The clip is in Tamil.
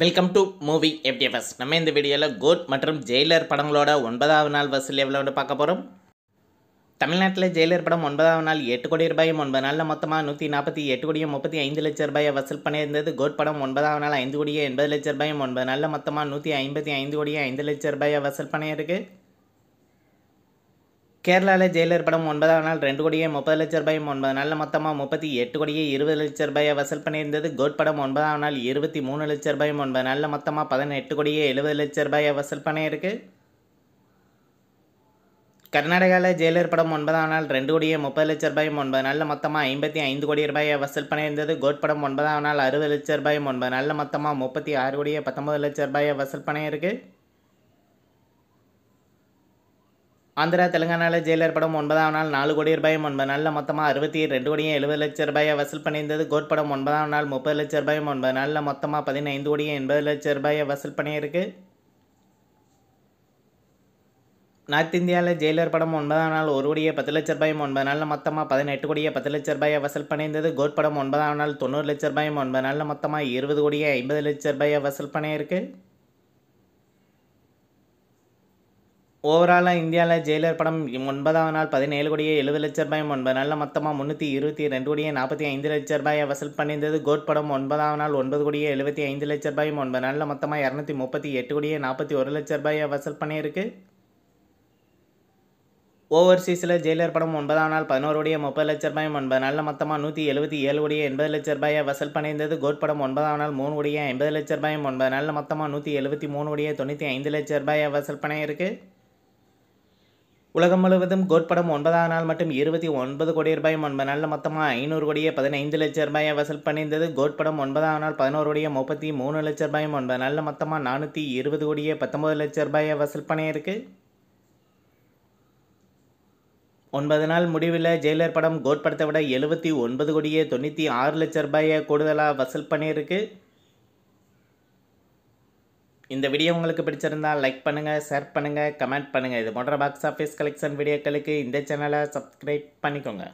வெல்கம் டு மூவி எஃப்டிஎஃப்எஸ் நம்ம இந்த வீடியோவில் கோட் மற்றும் ஜெயிலர் படங்களோட ஒன்பதாவது நாள் வசூல் எவ்வளோ பார்க்க போகிறோம் தமிழ்நாட்டில் ஜெயிலர் படம் ஒன்பதாவது நாள் எட்டு கோடி ரூபாயும் ஒன்பது நாளில் மொத்தமாக நூற்றி நாற்பத்தி எட்டு கோடியும் முப்பத்தி ஐந்து லட்ச ரூபாயை வசூல் பண்ணியிருந்தது கோட் படம் ஒன்பதாவது நாள் ஐந்து கோடியே எண்பது லட்ச ரூபாயும் ஒன்பது நாளில் மொத்தமாக நூற்றி ஐம்பத்தி ஐந்து கோடியே ஐந்து லட்ச ரூபாயை வசூல் பண்ணியிருக்கு கேரளாவில் ஜெயிலர் படம் ஒன்பதாம் நாள் ரெண்டு கோடியே முப்பது லட்ச ரூபாயும் ஒன்பது நாளில் மொத்தமாக முப்பத்தி எட்டு கோடியே இருபது லட்ச ரூபாயை வசூல் பண்ணியிருந்தது கோட் படம் ஒன்பதாம் நாள் இருபத்தி மூணு லட்ச ரூபாயும் ஒன்பது நாளில் மொத்தமாக பதினெட்டு கோடியே எழுபது லட்ச ரூபாயை வசூல் பண்ணியிருக்கு கர்நாடகாவில் ஜெயிலர் படம் ஒன்பதாம் நாள் ரெண்டு கோடியே முப்பது லட்ச ரூபாயும் ஒன்பது நாளில் மொத்தமாக ஐம்பத்தி ஐந்து கோடி ரூபாயை வசூல் பண்ணியிருந்தது கோட் படம் ஒன்பதாம் நாள் அறுபது லட்ச ரூபாயும் ஒன்பது நாளில் மொத்தமாக முப்பத்தி ஆறு கோடியே பத்தொம்பது லட்ச ரூபாயை வசூல் பண்ணியிருக்கு ஆந்திரா தெலுங்கானாவில் ஜெயிலர் படம் ஒன்பதாம் நாள் நாலு கோடி ரூபாயும் ஒன்பது நாளில் மொத்தமாக அறுபத்தி ரெண்டு கோடியும் எழுபது லட்சம் ரூபாயை வசூல் பண்ணியிருந்தது கோட் படம் ஒன்பதாம் நாள் முப்பது லட்ச ரூபாயும் ஒன்பது நாளில் மொத்தமாக பதினைந்து கோடியும் எண்பது லட்ச ரூபாயை வசூல் பண்ணியிருக்கு நார்த் இந்தியாவில் ஜெயிலர் படம் ஒன்பதாம் நாள் ஒரு கோடியே பத்து லட்ச ரூபாயும் ஒன்பது நாளில் மொத்தமாக பதினெட்டு கோடியே பத்து லட்ச ரூபாயை வசூல் பண்ணியிருந்தது கோட் படம் ஒன்பதாம் நாள் தொண்ணூறு லட்ச ரூபாயும் ஒன்பது நாளில் மொத்தமாக இருபது கோடியே ஐம்பது லட்ச ரூபாயை வசூல் பண்ணியிருக்கு ஓவராலாக இந்தியாவில் ஜெயிலர் படம் ஒன்பதாம் நாள் பதினேழு கோடியே எழுபது லட்ச ரூபாய் ஒன்பது நாளில் மொத்தமாக முந்நூற்றி இருபத்தி ரெண்டு கோடியே நாற்பத்தி ஐந்து லட்ச ரூபாயை வசூல் பண்ணியிருந்தது கோட் படம் ஒன்பதாம் நாள் ஒன்பது கோடியே எழுபத்தி ஐந்து லட்ச ரூபாயும் ஒன்பது நாளில் மொத்தமாக இரநூத்தி முப்பத்தி எட்டு கோடியே நாற்பத்தி ஒரு லட்ச ரூபாயை வசூல் பண்ணியிருக்கு ஓவர்சீஸில் ஜெயிலர் படம் ஒன்பதாம் நாள் பதினோரு கோடியே முப்பது லட்ச ரூபாயும் ஒன்பது நாளில் மொத்தமாக நூற்றி எழுபத்தி ஏழு கோடியே எண்பது லட்ச ரூபாயை வசூல் பண்ணியிருந்தது கோட் படம் ஒன்பதாம் நாள் மூணு கோடியே ஐம்பது லட்ச ரூபாயும் ஒன்பது நாளில் மொத்தமாக நூற்றி எழுபத்தி மூணு கோடியே தொண்ணூற்றி ஐந்து லட்ச ரூபாயை வசூல் பண்ணியிருக்கு உலகம் முழுவதும் கோட்படம் ஒன்பதாம் நாள் மட்டும் இருபத்தி ஒன்பது கோடி ரூபாய் ஒன்பது நாளில் மொத்தமாக ஐநூறு கோடியே பதினைந்து லட்சம் ரூபாயை வசூல் பண்ணியிருந்தது கோட்படம் ஒன்பதாம் நாள் பதினோரு கோடியே முப்பத்தி மூணு லட்ச ரூபாய் ஒன்பது நாளில் மொத்தமாக நானூற்றி இருபது கோடியே பத்தொம்பது லட்சம் ரூபாயை வசூல் பண்ணியிருக்கு ஒன்பது நாள் முடிவில் ஜெயிலர் படம் கோட்படத்தை விட எழுபத்தி ஒன்பது கோடியே தொண்ணூற்றி ஆறு லட்ச ரூபாயை கூடுதலாக வசூல் பண்ணியிருக்கு இந்த வீடியோ உங்களுக்கு பிடிச்சிருந்தால் லைக் பண்ணுங்கள் ஷேர் பண்ணுங்கள் கமெண்ட் பண்ணுங்கள் இது போன்ற பாக்ஸ் ஆஃபீஸ் கலெக்ஷன் வீடியோக்களுக்கு இந்த சேனலை சப்ஸ்கிரைப் பண்ணிக்கோங்க